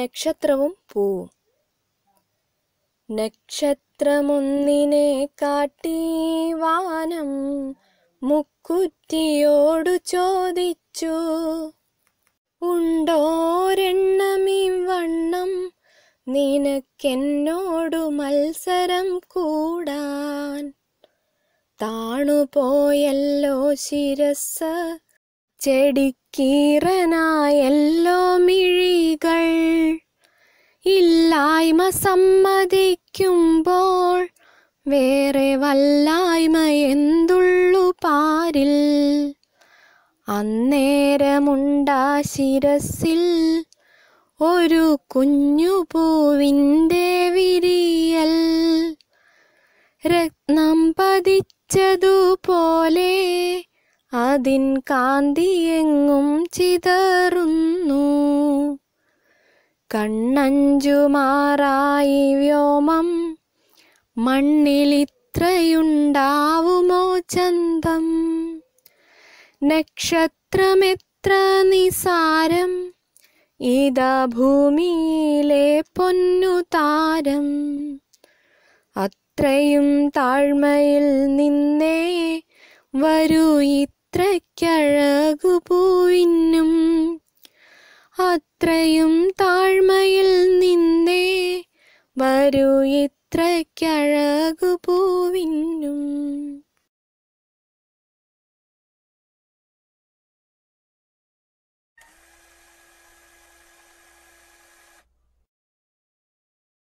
നക്ഷത്രവും പൂവും നക്ഷത്രമൊന്നിനെ കാട്ടി വാനം മുക്കുറ്റിയോടു ചോദിച്ചു വണ്ണം നിനക്കെന്നോടു മത്സരം കൂടാൻ താണുപോയല്ലോ ശിരസ് ചെടിക്കീറനായല്ലോ മിഴിക ഇല്ലായ്മ സമ്മതിക്കുമ്പോൾ വേറെ വല്ലായ്മ എന്തുള്ളു പാരിൽ അന്നേരമുണ്ടാ ശിരസിൽ ഒരു കുഞ്ഞു വിരിയൽ രത്നം പതിച്ചതുപോലെ അതിൻ കാന്തിയെങ്ങും ചിതറുന്നു കണ്ണഞ്ചുമാറായി വ്യോമം മണ്ണിലിത്രയുണ്ടാവുമോ ചന്തം നക്ഷത്രമെത്ര നിസാരം ഇതാ ഭൂമിയിലെ പൊന്നു താരം അത്രയും താഴ്മയിൽ നിന്നേ വരൂ ഇത്രയ്ക്കഴകുപൂവിനും അത്രയും താ വരൂ ഇത്രയ്ക്കഴകുപൂവിനും